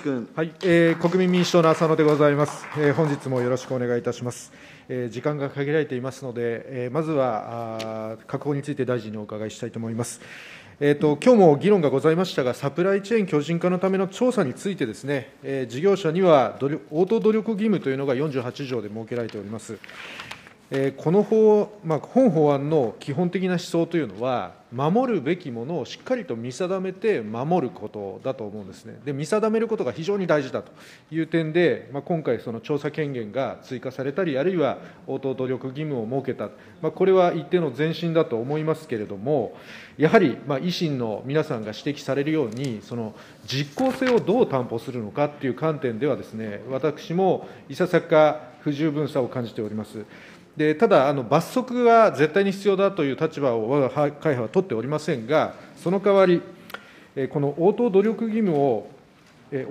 君はい、えー、国民民主党の浅野でございます、えー、本日もよろしくお願いいたします、えー、時間が限られていますので、えー、まずはあ確保について大臣にお伺いしたいと思いますえーと、今日も議論がございましたが、サプライチェーン強靭化のための調査についてですね、ねえー、事業者には努力応答努力義務というのが48条で設けられております。この法、まあ、本法案の基本的な思想というのは、守るべきものをしっかりと見定めて守ることだと思うんですね。で、見定めることが非常に大事だという点で、まあ、今回、その調査権限が追加されたり、あるいは応答努力義務を設けた、まあ、これは一定の前進だと思いますけれども、やはりまあ維新の皆さんが指摘されるように、その実効性をどう担保するのかという観点ではですね、私もいささか不十分さを感じております。でただあの、罰則が絶対に必要だという立場を我が会派は取っておりませんが、その代わり、この応答努力義務を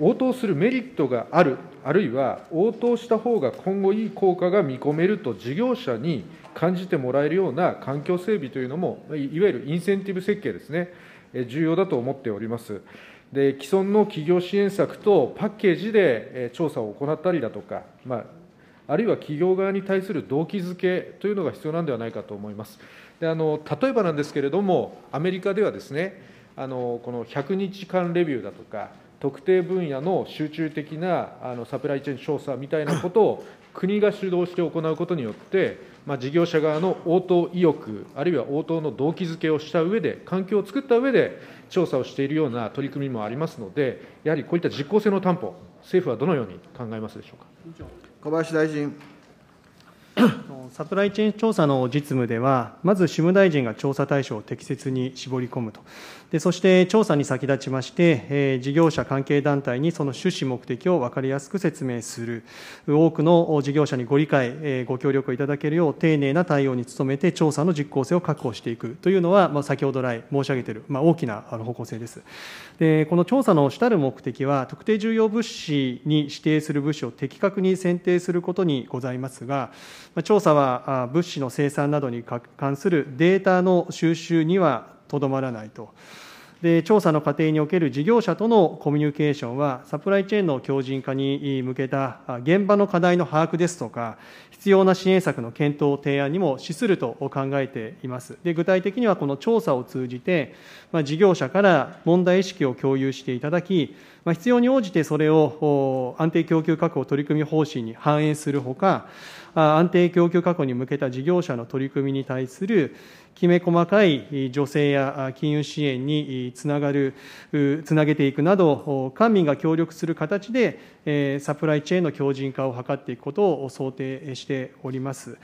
応答するメリットがある、あるいは応答した方が今後いい効果が見込めると事業者に感じてもらえるような環境整備というのも、いわゆるインセンティブ設計ですね、重要だと思っております。で既存の企業支援策とパッケージで調査を行ったりだとか、まああるいは企業側に対する動機づけというのが必要なんではないかと思います。であの例えばなんですけれども、アメリカではですね、あのこの100日間レビューだとか、特定分野の集中的なあのサプライチェーン調査みたいなことを国が主導して行うことによって、まあ、事業者側の応答意欲、あるいは応答の動機づけをした上で、環境を作った上で調査をしているような取り組みもありますので、やはりこういった実効性の担保、政府はどのように考えますでしょうか。小林大臣。サプライチェーン調査の実務では、まず主務大臣が調査対象を適切に絞り込むと、でそして調査に先立ちまして、えー、事業者、関係団体にその趣旨、目的を分かりやすく説明する、多くの事業者にご理解、えー、ご協力をいただけるよう、丁寧な対応に努めて、調査の実効性を確保していくというのは、まあ、先ほど来申し上げている、まあ、大きな方向性です。でこの調査の主たる目的は、特定重要物資に指定する物資を的確に選定することにございますが、調査は物資の生産などに関するデータの収集にはとどまらないと。で調査の過程における事業者とのコミュニケーションは、サプライチェーンの強靭化に向けた現場の課題の把握ですとか、必要な支援策の検討、提案にも資すると考えています。で具体的には、この調査を通じて、まあ、事業者から問題意識を共有していただき、まあ、必要に応じてそれを安定供給確保取り組み方針に反映するほか、安定供給確保に向けた事業者の取り組みに対するきめ細かい助成や金融支援につながる、つなげていくなど、官民が協力する形で、サプライチェーンの強靭化を図っていくことを想定しております。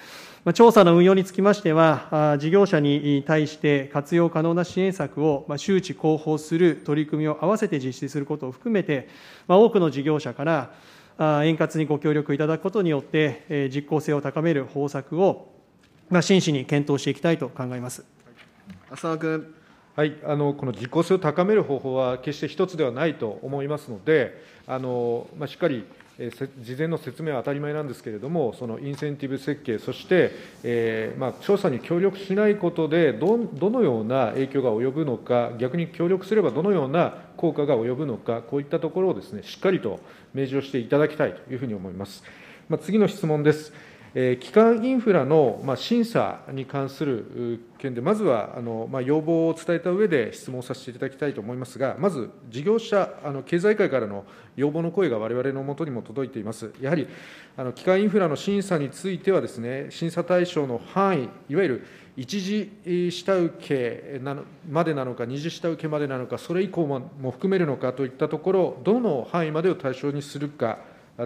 調査の運用につきましては、事業者に対して活用可能な支援策を周知広報する取り組みを合わせて実施することを含めて、多くの事業者から円滑にご協力いただくことによって、実効性を高める方策をまあ、真摯に検討していきたいと考えます。浅野君。はい、あのこの実効性を高める方法は決して一つではないと思いますので、あのまあ、しっかり事前の説明は当たり前なんですけれども、そのインセンティブ設計、そして、えーまあ、調査に協力しないことでど、どのような影響が及ぶのか、逆に協力すればどのような効果が及ぶのか、こういったところをです、ね、しっかりと明示をしていただきたいというふうに思います。まあ、次の質問です。基幹インフラの審査に関する件で、まずは要望を伝えたうえで質問させていただきたいと思いますが、まず事業者、経済界からの要望の声がわれわれのもとにも届いています。やはり基幹インフラの審査についてはです、ね、審査対象の範囲、いわゆる一次下請けまでなのか、二次下請けまでなのか、それ以降も含めるのかといったところ、どの範囲までを対象にするか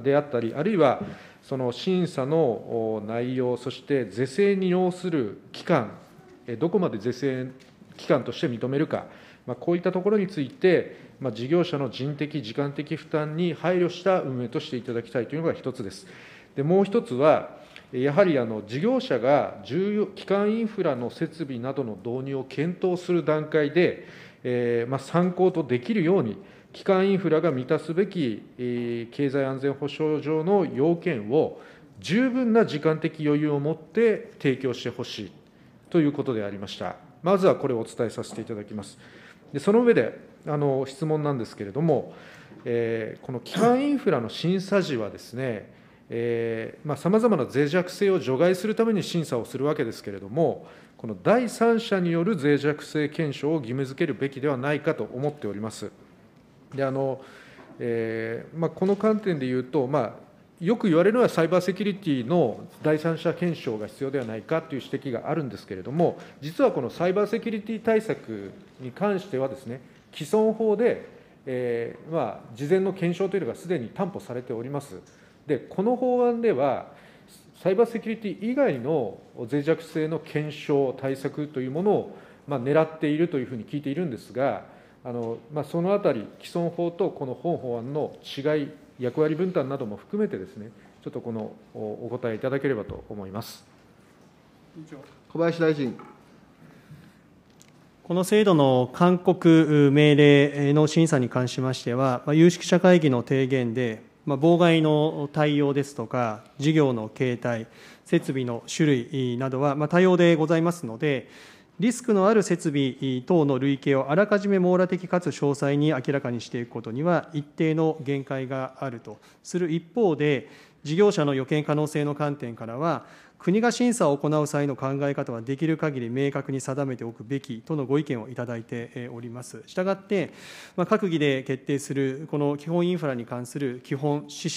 であったり、あるいは、その審査の内容、そして是正に要する期間、どこまで是正期間として認めるか、こういったところについて、事業者の人的、時間的負担に配慮した運営としていただきたいというのが一つです。でもう一つは、やはりあの事業者が重要基幹インフラの設備などの導入を検討する段階で、えー、まあ、参考とできるように、基幹インフラが満たすべき経済安全保障上の要件を、十分な時間的余裕を持って提供してほしいということでありました。まずはこれをお伝えさせていただきます。でその上であの、質問なんですけれども、えー、この基幹インフラの審査時はですね、さまざ、まな脆弱性を除外するために審査をするわけですけれども、この第三者による脆弱性検証を義務付けるべきではないかと思っております。であのえーまあ、この観点でいうと、まあ、よく言われるのはサイバーセキュリティの第三者検証が必要ではないかという指摘があるんですけれども、実はこのサイバーセキュリティ対策に関してはですね、既存法で、えーまあ、事前の検証というのがすでに担保されております。でこの法案ではサイバーセキュリティ以外の脆弱性の検証、対策というものを、まあ、狙っているというふうに聞いているんですが、あのまあ、そのあたり、既存法とこの本法案の違い、役割分担なども含めてですね、ちょっとこのお答えいただければと思います小林大臣。この制度の勧告命令の審査に関しましては、有識者会議の提言で、まあ、妨害の対応ですとか、事業の形態、設備の種類などは、まあ、多様でございますので、リスクのある設備等の類型をあらかじめ網羅的かつ詳細に明らかにしていくことには一定の限界があるとする一方で、事業者の予見可能性の観点からは、国が審査を行う際の考え方はできる限り明確に定めておくべきとのご意見をいただいております。したがって、まあ、閣議で決定するこの基本インフラに関する基本指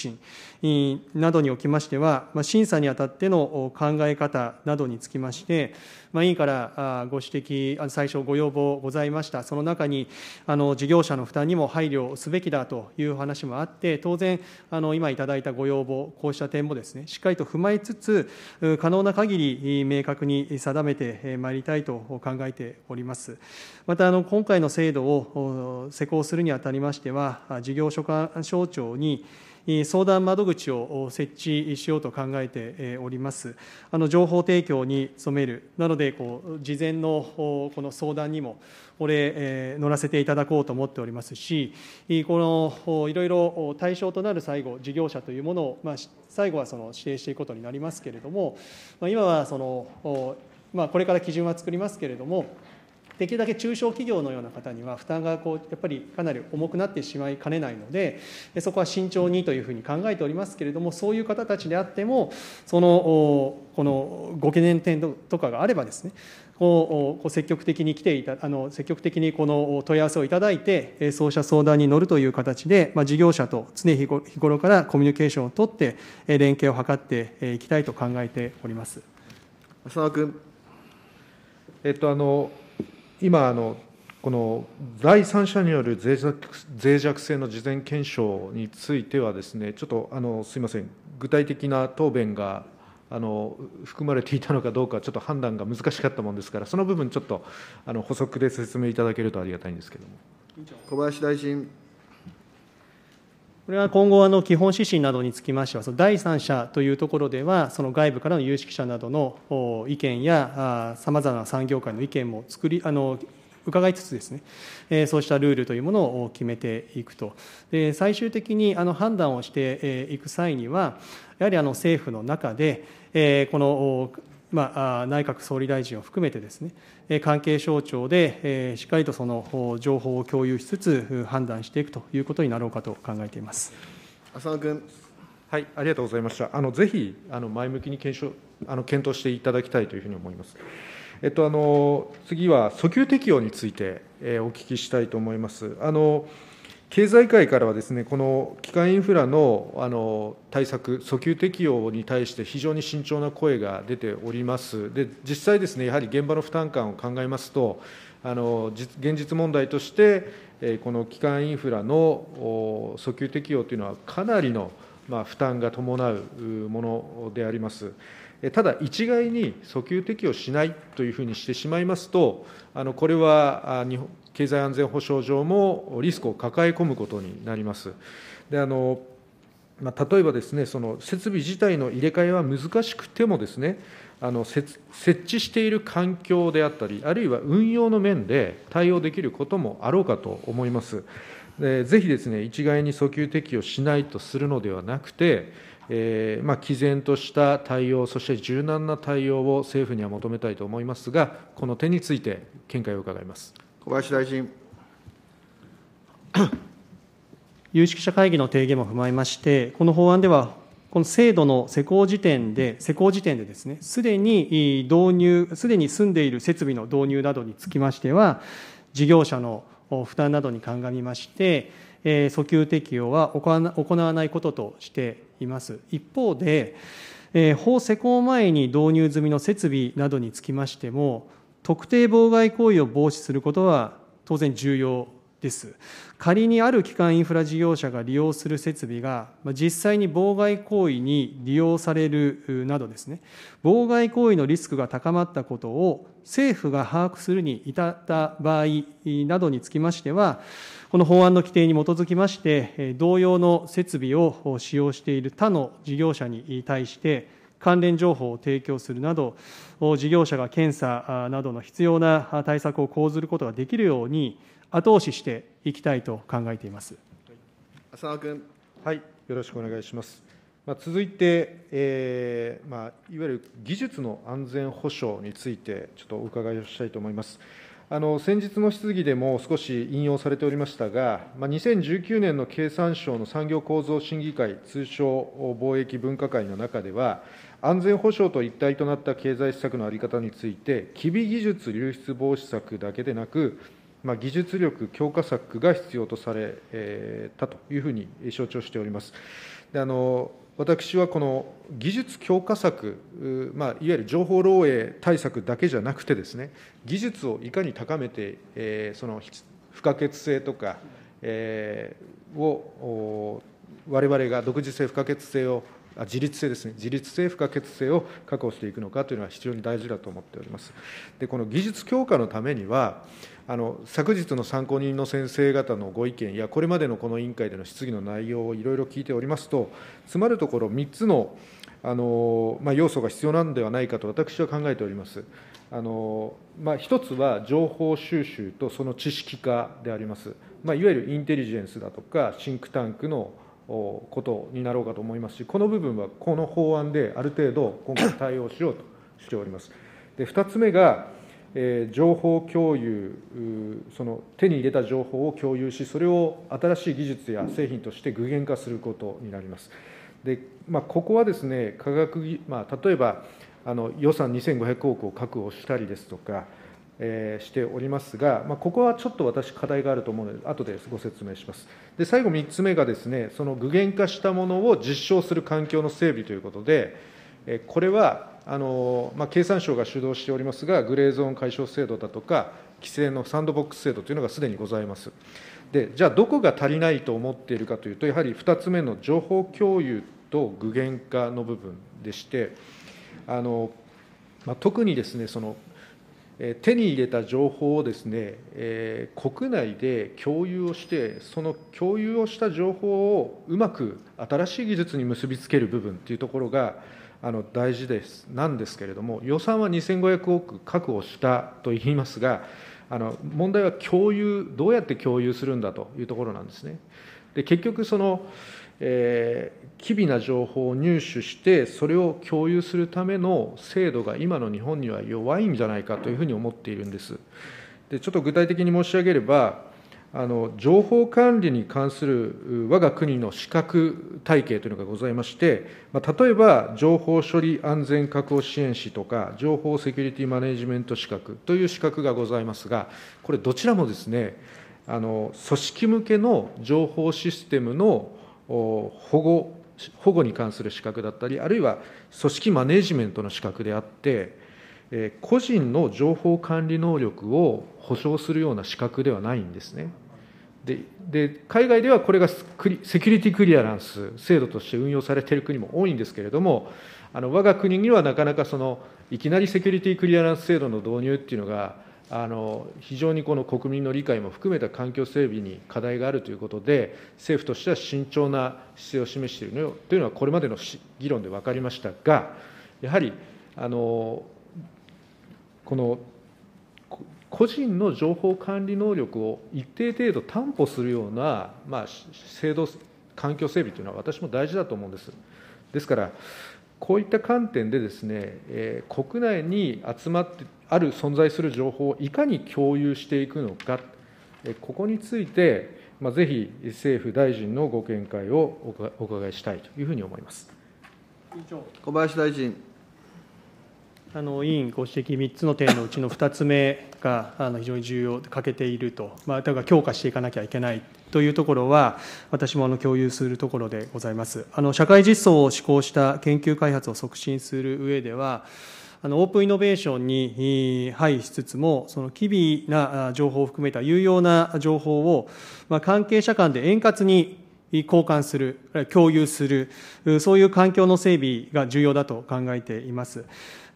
針などにおきましては、まあ、審査にあたっての考え方などにつきまして、まあ、委員からご指摘、最初ご要望ございました、その中にあの事業者の負担にも配慮すべきだという話もあって、当然、あの今いただいたご要望、こうした点もですね、しっかりと踏まえつつ、可能な限り明確に定めてまいりたいと考えております。また、今回の制度を施行するにあたりましては、事業所管省庁に相談窓口を設置しようと考えております。あの情報提供に努める、なのでこう、事前のこの相談にもお礼、乗らせていただこうと思っておりますし、このいろいろ対象となる最後、事業者というものを、ま最後はその指定していくことになりますけれども、今はその、まあ、これから基準は作りますけれども、できるだけ中小企業のような方には負担がこうやっぱりかなり重くなってしまいかねないのでそこは慎重にというふうに考えておりますけれどもそういう方たちであってもそのこのご懸念点とかがあればですねこう積極的に来ていたあの積極的にこの問い合わせをいただいてそうした相談に乗るという形で、まあ、事業者と常日頃からコミュニケーションを取って連携を図っていきたいと考えております浅田君、えっと、あの今あの、この第三者による脆弱脆弱性の事前検証についてはです、ね、ちょっとあのすみません、具体的な答弁があの含まれていたのかどうか、ちょっと判断が難しかったものですから、その部分、ちょっとあの補足で説明いただけるとありがたいんですけれども。小林大臣これは今後基本指針などにつきましてはその第三者というところではその外部からの有識者などの意見やさまざまな産業界の意見も作りあの伺いつつですね、そうしたルールというものを決めていくと、で最終的にあの判断をしていく際には、やはりあの政府の中で、このまあ、内閣総理大臣を含めてですね、関係省庁でしっかりとその情報を共有しつつ、判断していくということになろうかと考えています浅野君。はい、ありがとうございました。あのぜひあの前向きに検証あの検討していただきたいというふうに思います。えっと、あの次は、訴求適用について、えー、お聞きしたいと思います。あの経済界からはです、ね、この基幹インフラのあの対策、訴求適用に対して非常に慎重な声が出ております、で実際です、ね、やはり現場の負担感を考えますと、あの現実問題として、この基幹インフラの訴求適用というのは、かなりのまあ、負担が伴うものであります。ただ、一概に訴求適用しないというふうにしてしまいますと、あのこれは経済安全保障上もリスクを抱え込むことになります。であのまあ、例えばですね、その設備自体の入れ替えは難しくてもですね、あの設置している環境であったり、あるいは運用の面で対応できることもあろうかと思います。でぜひですね、一概に訴求適用しないとするのではなくて、えーまあ、毅然とした対応、そして柔軟な対応を政府には求めたいと思いますが、この点について見解を伺います。小林大臣。有識者会議の提言も踏まえまして、この法案では、この制度の施行時点で、施行時点でですね、すでに導入、すでに住んでいる設備の導入などにつきましては、事業者の負担などに鑑みまして、えー、訴求適用は行わないこととしています。一方で、えー、法施行前に導入済みの設備などにつきましても、特定妨害行為を防止することは当然重要です。仮にある基幹インフラ事業者が利用する設備が実際に妨害行為に利用されるなどですね、妨害行為のリスクが高まったことを政府が把握するに至った場合などにつきましては、この法案の規定に基づきまして、同様の設備を使用している他の事業者に対して、関連情報を提供するなど、事業者が検査などの必要な対策を講ずることができるように、後押ししていきたいと考えています浅野君。はい、よろしくお願いします。まあ、続いて、えーまあ、いわゆる技術の安全保障について、ちょっとお伺いをしたいと思います。あの先日の質疑でも少し引用されておりましたが、まあ、2019年の経産省の産業構造審議会、通称貿易分科会の中では、安全保障と一体となった経済施策の在り方について、機微技術流出防止策だけでなく、まあ、技術力強化策が必要とされたというふうに承知をしております。であの私はこの技術強化策、まあ、いわゆる情報漏えい対策だけじゃなくてですね、技術をいかに高めて、えー、その不可欠性とか、えー、をわれわれが独自性、不可欠性をあ、自律性ですね、自律性、不可欠性を確保していくのかというのは非常に大事だと思っております。でこの技術強化のためにはあの昨日の参考人の先生方のご意見や、これまでのこの委員会での質疑の内容をいろいろ聞いておりますと、詰まるところ、3つのあの、まあ、要素が必要なんではないかと私は考えております。あのまあ、つは情報収集とその知識化であります、まあ、いわゆるインテリジェンスだとか、シンクタンクのことになろうかと思いますし、この部分はこの法案である程度、今回対応しようとしております。で2つ目がえ情報共有、その手に入れた情報を共有し、それを新しい技術や製品として具現化することになります。でまあ、ここはですね、科学、まあ、例えばあの予算2500億を確保したりですとか、えー、しておりますが、まあ、ここはちょっと私、課題があると思うので、後でご説明します。で最後3つ目がですね、その具現化したものを実証する環境の整備ということで、えー、これは経産省が主導しておりますが、グレーゾーン解消制度だとか、規制のサンドボックス制度というのがすでにございます。でじゃあ、どこが足りないと思っているかというと、やはり2つ目の情報共有と具現化の部分でして、あのまあ、特にですねその手に入れた情報をですね、えー、国内で共有をして、その共有をした情報をうまく新しい技術に結びつける部分というところが、あの大事ですなんですけれども、予算は2500億確保したと言いますが、あの問題は共有、どうやって共有するんだというところなんですね。で結局そのえー、機微な情報を入手して、それを共有するための制度が今の日本には弱いんじゃないかというふうに思っているんです。でちょっと具体的に申し上げれば、あの情報管理に関する我が国の資格体系というのがございまして、まあ、例えば情報処理安全確保支援士とか、情報セキュリティマネジメント資格という資格がございますが、これ、どちらもですね、あの組織向けの情報システムの保護保護に関する資格だったり、あるいは組織マネジメントの資格であって、個人の情報管理能力を保障するような資格ではないんですね。でで海外ではこれがセキュリティクリアランス制度として運用されている国も多いんですけれどもあの我が国にはなかなかそのいきなりセキュリティクリアランス制度の導入っていうのがあの非常にこの国民の理解も含めた環境整備に課題があるということで政府としては慎重な姿勢を示しているのよというのはこれまでの議論で分かりましたがやはりあのこの個人の情報管理能力を一定程度担保するような、まあ、制度、環境整備というのは私も大事だと思うんです。ですから、こういった観点でですね、えー、国内に集まってある存在する情報をいかに共有していくのか、えー、ここについて、まあ、ぜひ政府大臣のご見解をお伺いしたいというふうに思います。小林大臣。あの委員ご指摘3つの点のうちの2つ目があの非常に重要、欠けていると、まあ、だから強化していかなきゃいけないというところは、私もあの共有するところでございます。あの社会実装を施行した研究開発を促進する上では、あのオープンイノベーションに配しつつも、その機微な情報を含めた有用な情報を、まあ、関係者間で円滑に交換する、共有する、そういう環境の整備が重要だと考えています。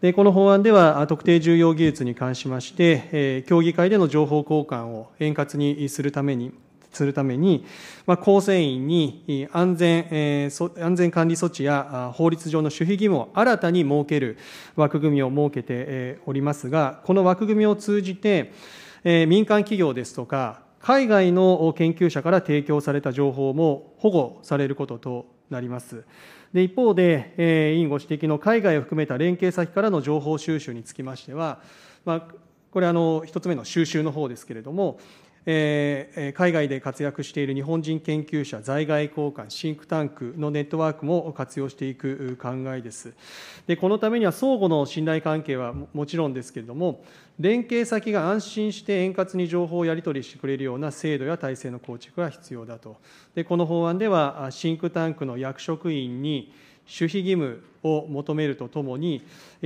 でこの法案では特定重要技術に関しまして、え協議会での情報交換を円滑にするためにするために、まあ、構成員に安全,、えー、安全管理措置や法律上の守秘義務を新たに設ける枠組みを設けておりますが、この枠組みを通じて、民間企業ですとか、海外の研究者から提供された情報も保護されることとなります。で一方で、えー、委員ご指摘の海外を含めた連携先からの情報収集につきましては、まあ、これあの、1つ目の収集の方ですけれども、えー、海外で活躍している日本人研究者、在外交換、シンクタンクのネットワークも活用していく考えです。でこのためには相互の信頼関係はもちろんですけれども、連携先が安心して円滑に情報をやり取りしてくれるような制度や体制の構築が必要だと。でこの法案では、シンクタンクの役職員に、守秘義務を求めるとともに、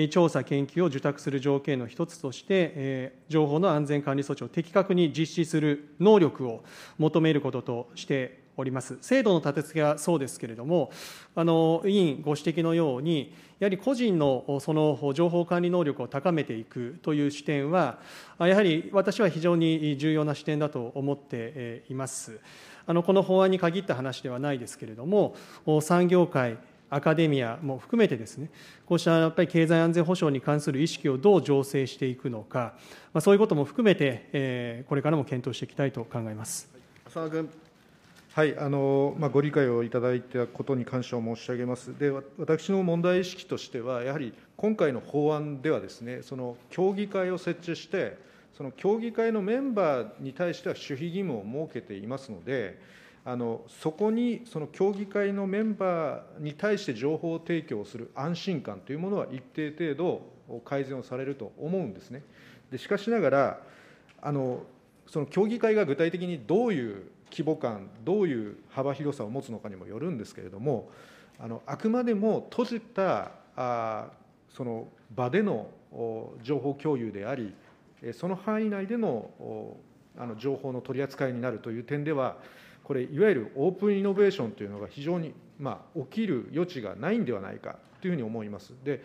調査・研究を受託する条件の一つとして、情報の安全管理措置を的確に実施する能力を求めることとしております。制度の立て付けはそうですけれども、あの委員ご指摘のように、やはり個人のその情報管理能力を高めていくという視点は、やはり私は非常に重要な視点だと思っています。あのこの法案に限った話ではないですけれども、産業界、アカデミアも含めてですねこうしたやっぱり経済安全保障に関する意識をどう醸成していくのか、まあ、そういうことも含めて、えー、これからも検討していきたいと考えます。浅野君はいあのまあ、ご理解をいただいたことに感謝を申し上げます、で私の問題意識としては、やはり今回の法案ではです、ね、その協議会を設置して、その協議会のメンバーに対しては守秘義務を設けていますので、あのそこにその協議会のメンバーに対して情報提供する安心感というものは一定程度改善をされると思うんですね。でしかしながらあの、その協議会が具体的にどういう規模感、どういう幅広さを持つのかにもよるんですけれども、あのあくまでも閉じたあその場での情報共有であり、その範囲内でのあの情報の取り扱いになるという点では、これ、いわゆるオープンイノベーションというのが非常に、まあ、起きる余地がないんではないかというふうに思います。で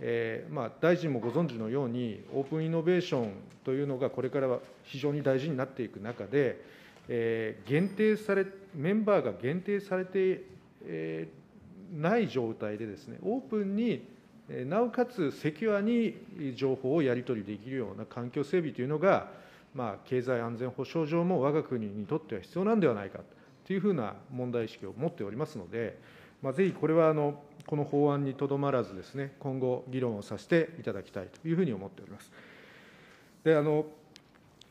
えーまあ、大臣もご存知のように、オープンイノベーションというのがこれからは非常に大事になっていく中で、えー、限定されメンバーが限定されて、えー、ない状態でです、ね、オープンになおかつセキュアに情報をやり取りできるような環境整備というのが、まあ、経済安全保障上も我が国にとっては必要なんではないかというふうな問題意識を持っておりますので、まあ、ぜひこれはあのこの法案にとどまらずです、ね、今後、議論をさせていただきたいというふうに思っております。であの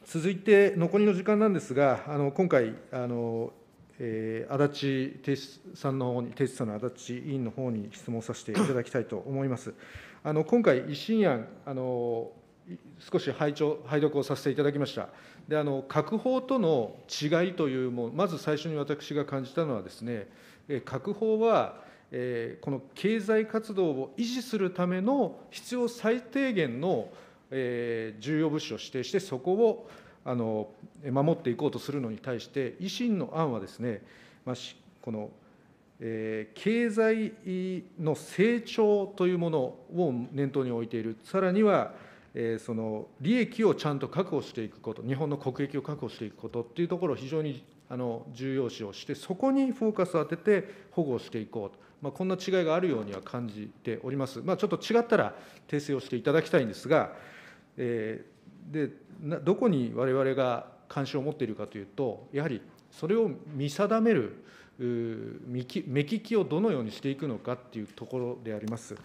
続いて、残りの時間なんですが、あの今回、あのえー、足立さんの方に、定さんの足立委員の方に質問させていただきたいと思います。あの今回、維新案あの少し拝聴拝読をさせていただきましたであの閣法との違いというもまず最初に私が感じたのはですね閣法は、えー、この経済活動を維持するための必要最低限の、えー、重要物資を指定してそこをあの守っていこうとするのに対して維新の案はですね、まあ、このえー、経済の成長というものを念頭に置いている、さらにはえー、その利益をちゃんと確保していくこと、日本の国益を確保していくことっていうところを非常にあの重要視をして、そこにフォーカスを当てて保護していこうと、まあ、こんな違いがあるようには感じております。まあ、ちょっと違ったら訂正をしていただきたいんですが、えー、でなどこに我々が関心を持っているかというと、やはりそれを見定める目利きをどのようにしていくのかっていうところであります。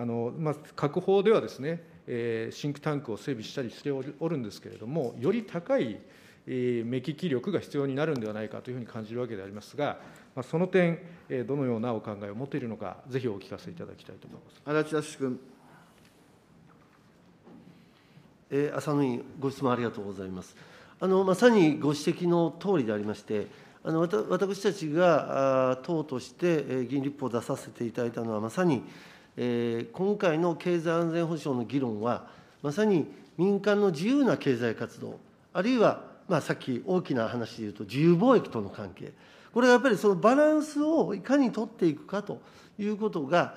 あのまあ、各法ではですね、えー、シンクタンクを整備したりしておるんですけれども、より高い、えー、目利き力が必要になるんではないかというふうに感じるわけでありますが、まあ、その点、えー、どのようなお考えを持っているのか、ぜひお聞かせいただきたいと思います足立康君。えー、浅野委員、ご質問ありがとうございます。あのまさにご指摘の通りでありまして、あの私たちが党として議員立法を出させていただいたのは、まさに今回の経済安全保障の議論は、まさに民間の自由な経済活動、あるいはさっき大きな話でいうと、自由貿易との関係、これはやっぱりそのバランスをいかに取っていくかということが、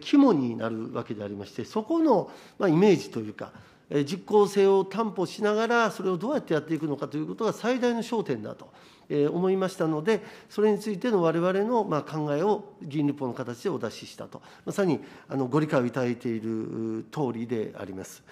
肝になるわけでありまして、そこのイメージというか、実効性を担保しながら、それをどうやってやっていくのかということが最大の焦点だと思いましたので、それについてのわれわれの考えを議員立法の形でお出ししたと、まさにご理解をいただいている通りであります。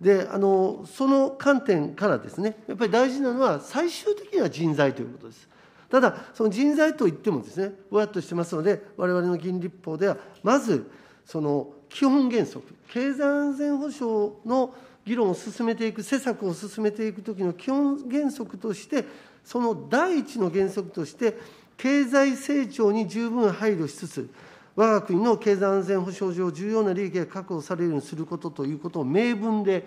であのその観点からですね、やっぱり大事なのは、最終的には人材ということです。ただ、その人材といってもですね、ぼやっとしてますので、われわれの議員立法では、まず、その基本原則、経済安全保障の議論を進めていく、施策を進めていくときの基本原則として、その第一の原則として、経済成長に十分配慮しつつ、わが国の経済安全保障上、重要な利益が確保されるようにすることということを明文で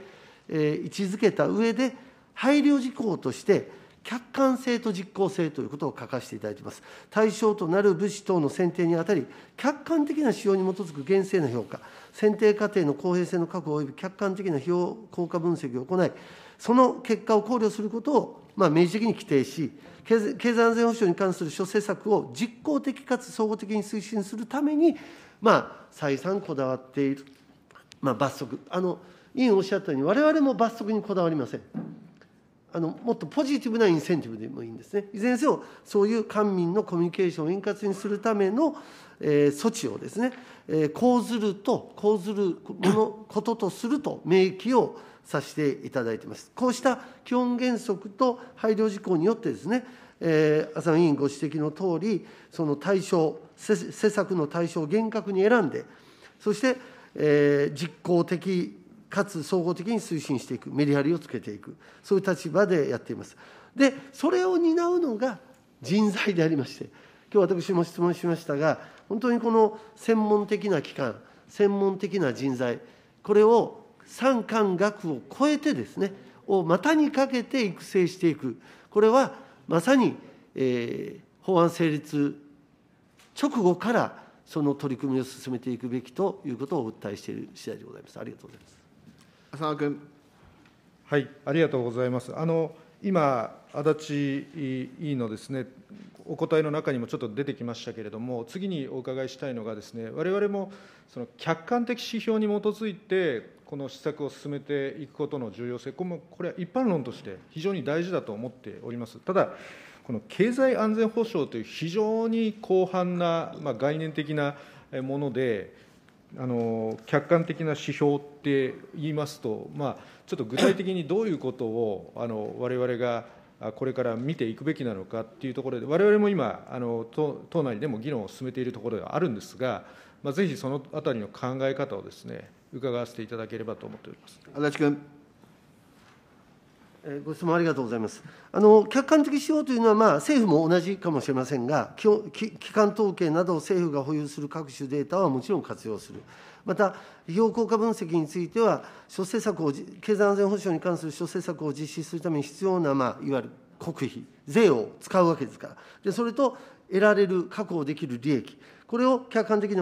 位置づけたうえで、配慮事項として、客観性と実効性ということを書かせていただいています。対象となる物資等の選定にあたり、客観的な使用に基づく厳正な評価、選定過程の公平性の確保及び客観的な費用効果分析を行い、その結果を考慮することを、まあ、明示的に規定し、経済安全保障に関する諸政策を実効的かつ総合的に推進するために、まあ、再三こだわっている、まあ、罰則。あの委員おっしゃったように、われわれも罰則にこだわりません。あのもっとポジティブなインセンティブでもいいんですねいずれにせよそういう官民のコミュニケーションを円滑にするための、えー、措置をですね、えー、講ずると講ずるものこととすると明記をさせていただいてますこうした基本原則と配慮事項によってですね、えー、浅野委員ご指摘のとおりその対象施策の対象を厳格に選んでそして、えー、実効的かつ総合的に推進していく、メリハリをつけていく、そういう立場でやっています。で、それを担うのが人材でありまして、今日私も質問しましたが、本当にこの専門的な機関、専門的な人材、これを産官学を超えてですね、を股にかけて育成していく、これはまさに、えー、法案成立直後から、その取り組みを進めていくべきということをお訴えしている次第でございます。ありがとうございます。浅君。はい、ありがとうございます。あの今、足立委員のです、ね、お答えの中にもちょっと出てきましたけれども、次にお伺いしたいのが、でわれわれもその客観的指標に基づいて、この施策を進めていくことの重要性、これこれは一般論として非常に大事だと思っております。ただ、この経済安全保障という非常に広範な、ま概念的なもので、あの客観的な指標って言いますと、まあ、ちょっと具体的にどういうことをあの我々がこれから見ていくべきなのかっていうところで、われわれも今あの党、党内でも議論を進めているところではあるんですが、まあ、ぜひそのあたりの考え方をです、ね、伺わせていただければと思っております足立君。ご質問ありがとうございます。あの客観的指標というのは、まあ、政府も同じかもしれませんが、基幹統計など政府が保有する各種データはもちろん活用する。また、利用効果分析については、諸政策を、経済安全保障に関する諸政策を実施するために必要な、まあ、いわゆる国費、税を使うわけですから、でそれと得られる、確保できる利益、これを客観的な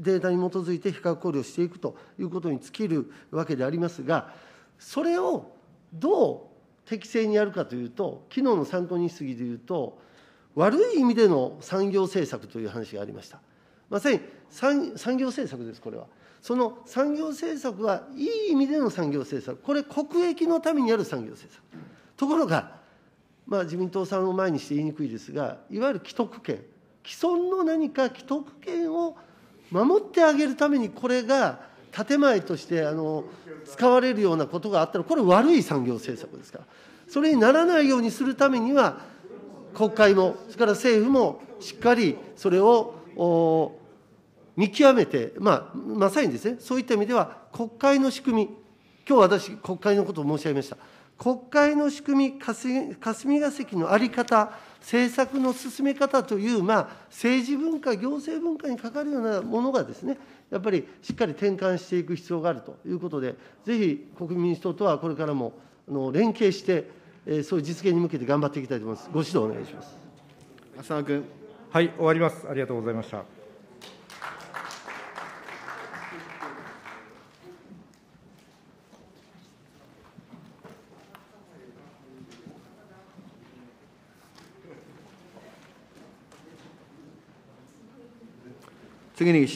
データに基づいて比較考慮していくということに尽きるわけでありますが、それをどう適正にやるかというと、昨日の参考人質疑でいうと、悪い意味での産業政策という話がありました。まさに産産業政策です、これは。その産業政策はいい意味での産業政策、これ、国益のためにある産業政策。ところが、まあ、自民党さんを前にして言いにくいですが、いわゆる既得権、既存の何か既得権を守ってあげるために、これが建前としてあの使われるようなことがあったら、これ、悪い産業政策ですから、それにならないようにするためには、国会も、それから政府もしっかりそれを見極めて、まあ、まさにですね、そういった意味では、国会の仕組み、今日私、国会のことを申し上げました。国会の仕組み、霞が関の在り方、政策の進め方という、まあ、政治文化、行政文化にかかるようなものがですね、やっぱりしっかり転換していく必要があるということで、ぜひ国民民主党とはこれからもあの連携して、えそういう実現に向けて頑張っていきたいと思います。ご指導お願いします。浅野君。はい、終わります。ありがとうございました。次に、